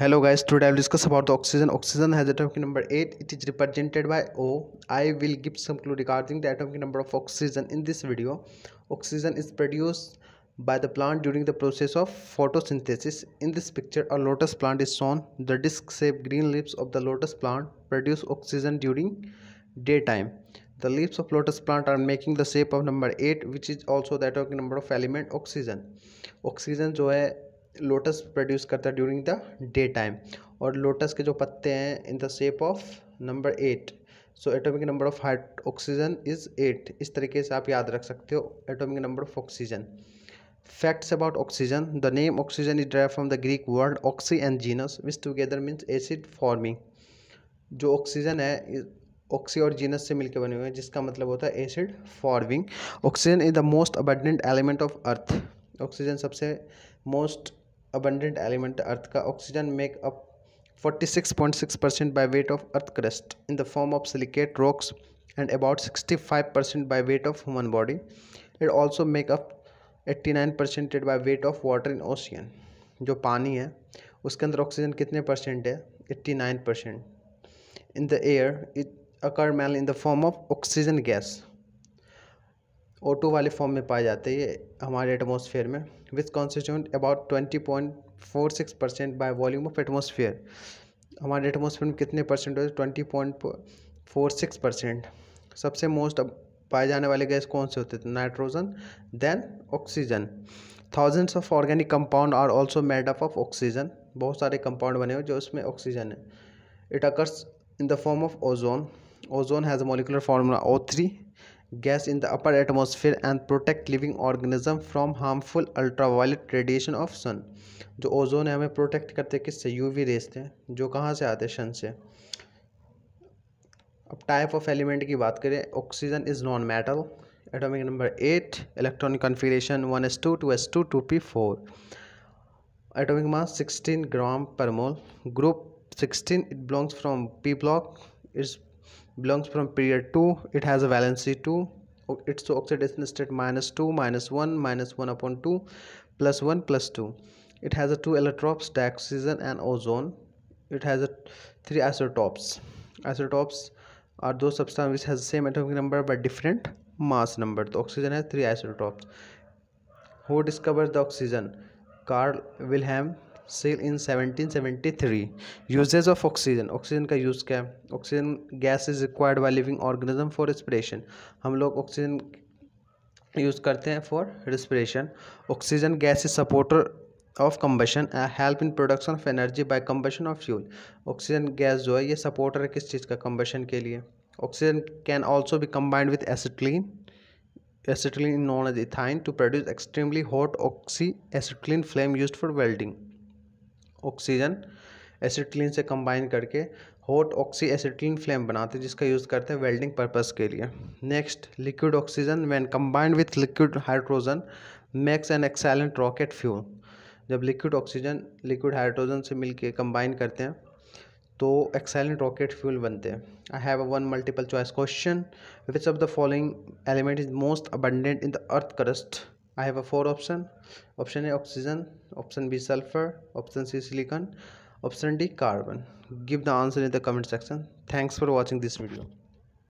hello guys today I will discuss about the oxygen oxygen has atomic number eight it is represented by O I will give some clue regarding the atomic number of oxygen in this video oxygen is produce by the plant during the process of photosynthesis in this picture a lotus plant is shown the disc shape green leaves of the lotus plant produce oxygen during day time the lips of lotus plant are making the shape of number eight which is also atom of number of element oxygen oxygen जो है lotus produce करता है during the day time और lotus के जो पत्ते हैं in the shape of number eight so atomic number of height oxygen is eight इस तरीके से आप याद रख सकते हो atomic number of oxygen facts about oxygen the name oxygen is drive from the Greek world oxy and genes which together means acid forming जो oxygen है ऑक्सी और जीनस से मिलकर बने हुए हैं जिसका मतलब होता है acid forming oxygen is the most abundant element of earth oxygen सबसे मोस्ट अबंडेंट एलिमेंट अर्थ का oxygen make up forty six point six percent by weight of earth crust in the form of silicate rocks and about sixty five percent by weight of human body it also make up 89 percent by weight of water in ocean जो पानी है उसके अंदर oxygen कितने percent है eighty nine percent in the air it occur mainly in the form of oxygen gas O two वाले form में पाए जाते हैं हमारे एटमोसफेयर में with about twenty point four six percent by volume of atmosphere हमारे एटमोसफियर में कितने परसेंट होते twenty point four six percent सबसे मोस्ट पाए जाने वाले गैस कौन से होते थे nitrogen then oxygen thousands of organic compound are also made up of oxygen बहुत सारे कंपाउंड बने हुए जो उसमें ऑक्सीजन है it occurs in the form of ozone ozone has a molecular formula O three gas in the upper atmosphere and protect living organism from harmful ultraviolet radiation of sun जो ozone है हमें protect करते हैं किससे we race थे जो कहाँ से आते हैं सन से अब टाइप ऑफ एलिमेंट की बात करें oxygen is non metal atomic number eight electronic configuration one s two two s two two p four atomic mass sixteen gram per mole group sixteen it belongs from p block its belongs from period 2 it has a valency 2 its oxidation state minus 2 minus 1 minus 1 upon 2 plus 1 plus 2 it has a two allotropes dioxygen and ozone it has a three isotopes isotopes are those substances which has the same atomic number but different mass number the oxygen has three isotopes who discovers the oxygen carl wilhelm Scheele in 1773 uses of oxygen oxygen का use क्या है oxygen gas is required by living organism for respiration हम लोग oxygen use करते हैं for respiration oxygen gas is supporter of combustion help in production of energy by combustion of fuel oxygen gas जो है ये supporter है किस चीज़ का कम्बशन के लिए ऑक्सीजन कैन ऑल्सो भी combined with acetylene acetylene known as ethyne to produce extremely hot oxy acetylene flame used for welding oxygen acetylene से कंबाइन करके हॉट ऑक्सी एसिटिलीन फ्लेम बनाते हैं जिसका यूज़ करते हैं वेल्डिंग पर्पस के लिए next liquid oxygen when combined with liquid hydrogen makes an excellent rocket fuel जब लिक्विड ऑक्सीजन लिक्विड हाइड्रोजन से मिलके कंबाइन करते हैं तो एक्सेलेंट रॉकेट फ्यूल बनते हैं I have a one multiple choice question which of the following element is most abundant in the earth crust I have a four option option A oxygen option B sulfur option C silicon option D carbon give the answer in the comment section thanks for watching this video